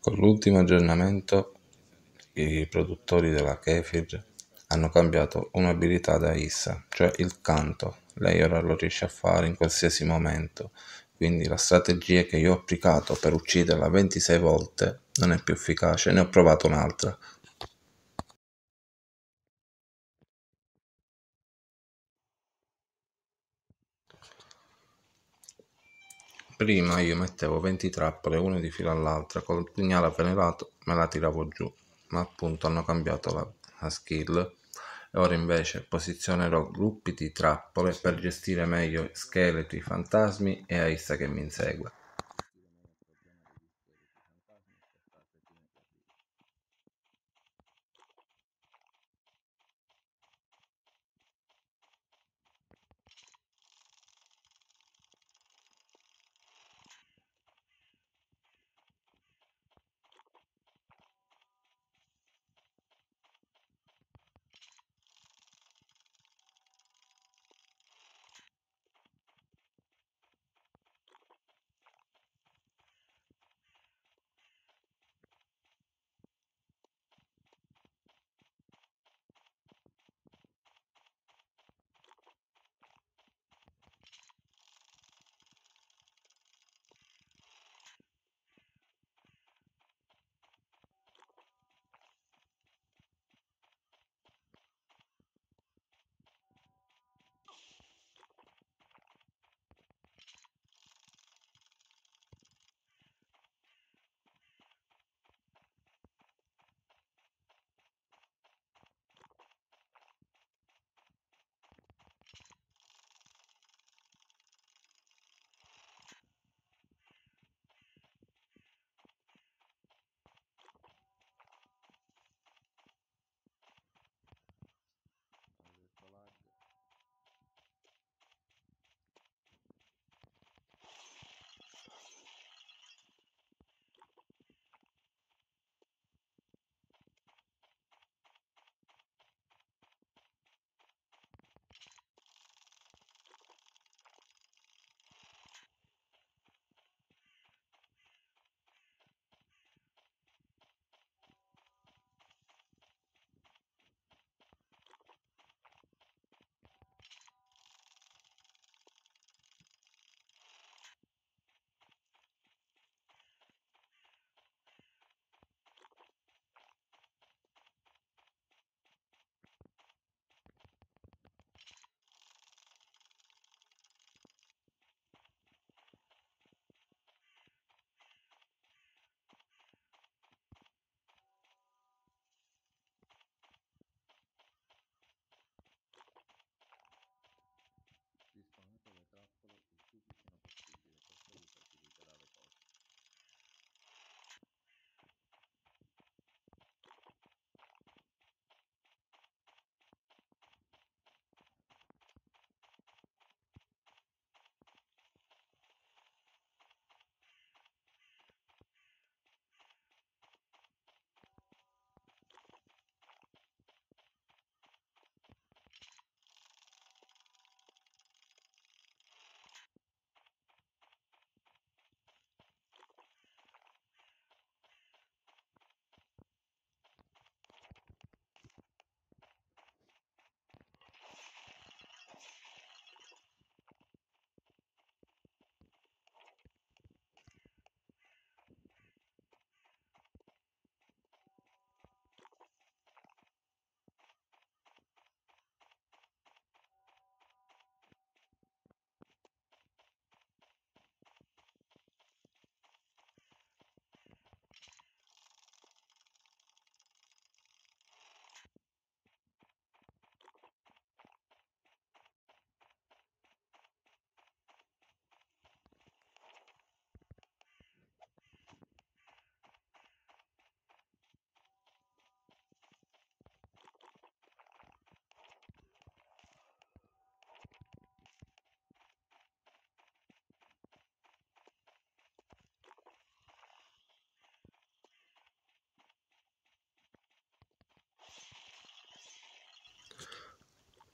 Con l'ultimo aggiornamento i produttori della kefir hanno cambiato un'abilità da issa, cioè il canto. Lei ora lo riesce a fare in qualsiasi momento, quindi la strategia che io ho applicato per ucciderla 26 volte non è più efficace, ne ho provato un'altra Prima io mettevo 20 trappole, una di fila all'altra, col pugnale avvelenato me la tiravo giù, ma appunto hanno cambiato la, la skill e ora invece posizionerò gruppi di trappole per gestire meglio scheletri, fantasmi e Aissa che mi insegue.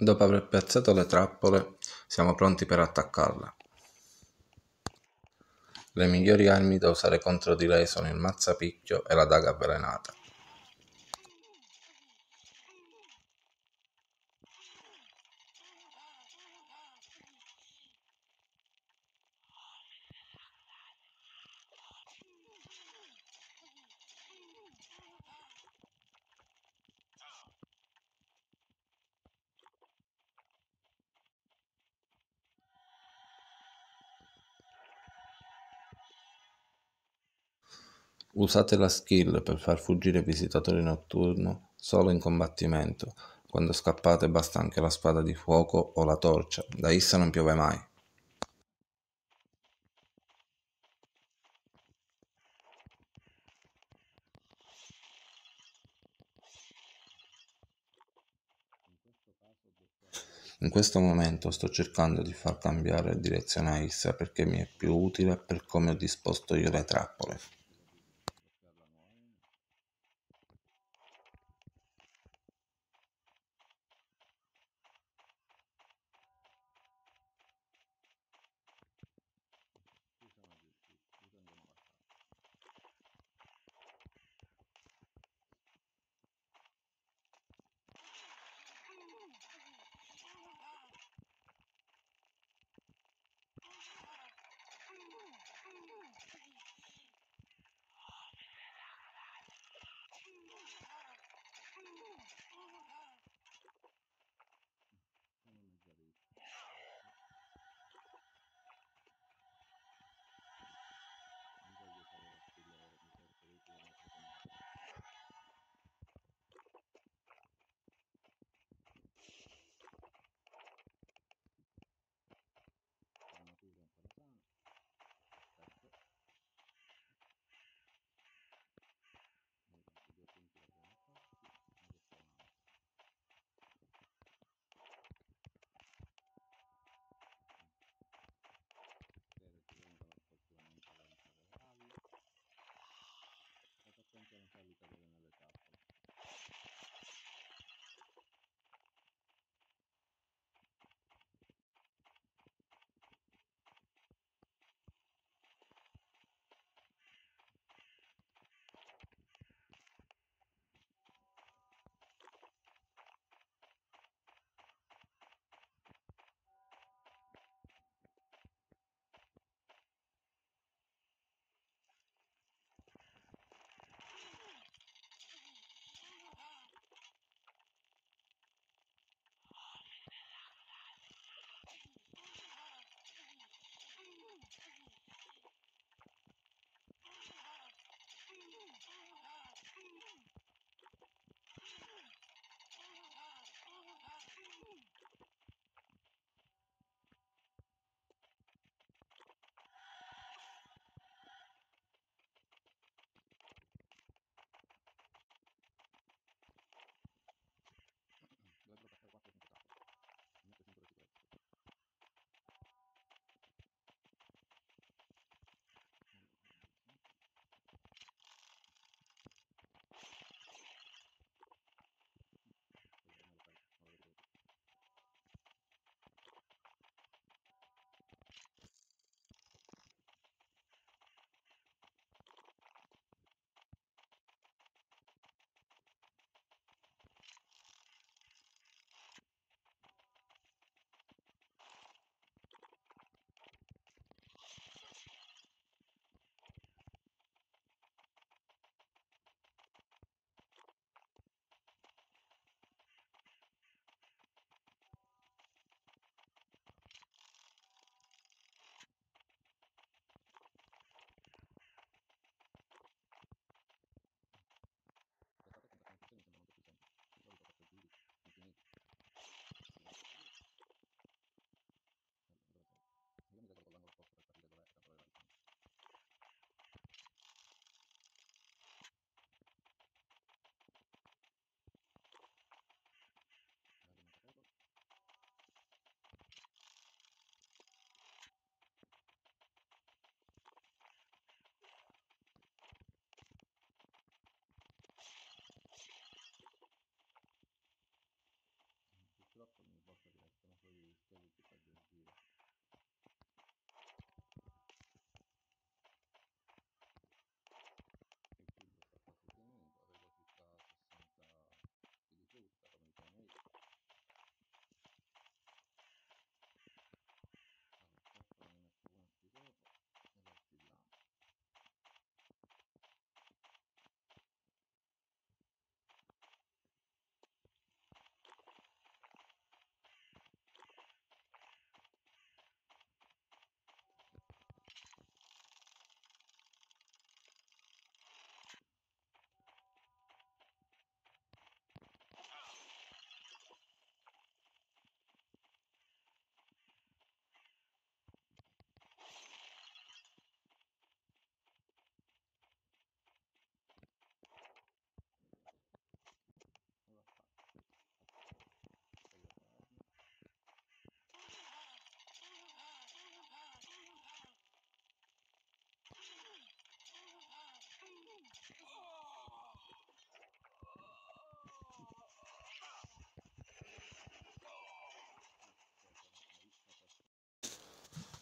Dopo aver piazzato le trappole, siamo pronti per attaccarla. Le migliori armi da usare contro di lei sono il mazzapicchio e la daga avvelenata. Usate la skill per far fuggire i visitatori notturno solo in combattimento. Quando scappate basta anche la spada di fuoco o la torcia. Da essa non piove mai. In questo momento sto cercando di far cambiare direzione a Issa perché mi è più utile per come ho disposto io le trappole.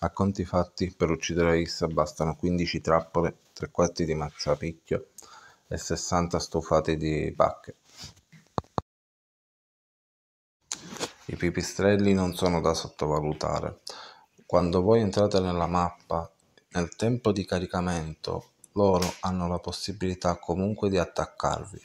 A conti fatti, per uccidere Issa bastano 15 trappole, 3 quarti di mazzapicchio e 60 stufate di bacche. I pipistrelli non sono da sottovalutare. Quando voi entrate nella mappa, nel tempo di caricamento loro hanno la possibilità comunque di attaccarvi.